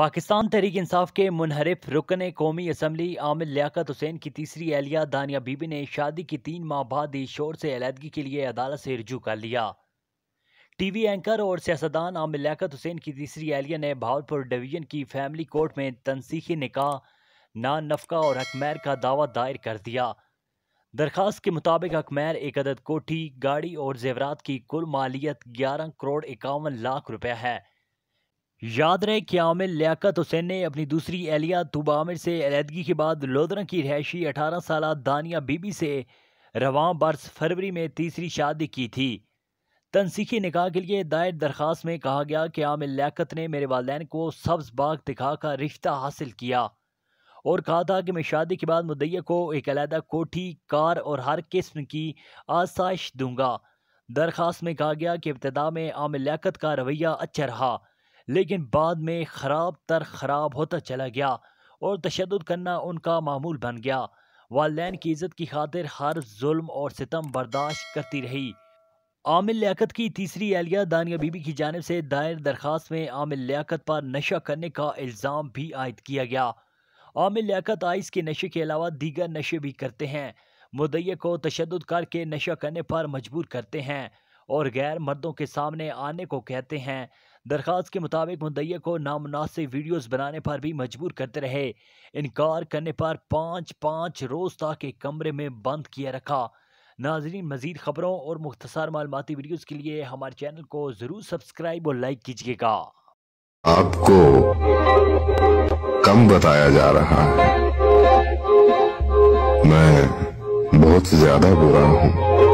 पाकिस्तान तहरीक इंसाफ के मुनहरफ रुकन कौमी असम्बली आमिर लियात हुसैन की तीसरी एहलिया दानिया बीबी ने शादी की तीन माह बाद ही शोर से अलीदगी के लिए अदालत से रजू कर लिया टीवी एंकर और सियासतदान आमिर लियाकत हुसैन की तीसरी एहलिया ने भावलपुर डिवीजन की फैमिली कोर्ट में तनसीखी निकाह नान नफका और हकमैर का दावा दायर कर दिया दरख्वास के मुताबिक हकमैर एक अदद कोठी गाड़ी और जेवरात की कुल मालियत ग्यारह करोड़ इक्यावन लाख रुपये है याद रहे कि आमिर लियाकत हुसैन ने अपनी दूसरी एहलिया तुबा आमिर से अलीदगी के बाद लोधरा की रहायशी अठारह साल दानिया बीबी से रवान बर्स फरवरी में तीसरी शादी की थी तनसीखी निकाह के लिए दायर दरख्वास्त में कहा गया कि आमिर लियाकत ने मेरे वालदेन को सब्ज़ बाग दिखाकर रिश्ता हासिल किया और कहा था कि मैं शादी के बाद मुदैया को एक अलहदा कोठी कार और हर किस्म की आसाइश दूंगा दरख्वास्त में कहा गया कि इब्तदा में आमिर लियाकत का रवैया अच्छा रहा लेकिन बाद में ख़राब तर ख़राब होता चला गया और तशद करना उनका मामूल बन गया वालदेन की इज़्ज़त की खातिर हर जुल्म और सितम बर्दाश्त करती रही आमिल लियाकत की तीसरी एहलिया दानिया बीबी की जानब से दायर दरख्वास्त में आमिल लियाकत पर नशा करने का इल्ज़ाम भी आयद किया गया आमिल लियाकत आइस के नशे के अलावा दीगर नशे भी करते हैं मुदै को तशद करके नशा करने पर मजबूर करते हैं और गैर मर्दों के सामने आने को कहते हैं दरख्वास्त के मुताबिक मुद्दे को नामनासिब वीडियोस बनाने पर भी मजबूर करते रहे इनकार करने पर पाँच पाँच रोज़ तक एक कमरे में बंद किया रखा नाजरीन मजीद खबरों और मुख्तसर मालूमती वीडियोज़ के लिए हमारे चैनल को ज़रूर सब्सक्राइब और लाइक कीजिएगा आपको कम बताया जा रहा है मैं बहुत ज़्यादा बुरा हूँ